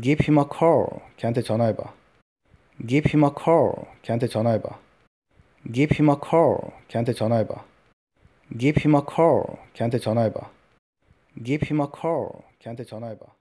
Give him a call. 걔한테 전화해봐. Give him a call. 걔한테 전화해봐. Give him a call. 걔한테 전화해봐. Give him a call. 걔한테 전화해봐. Give him a call. 걔한테 전화해봐.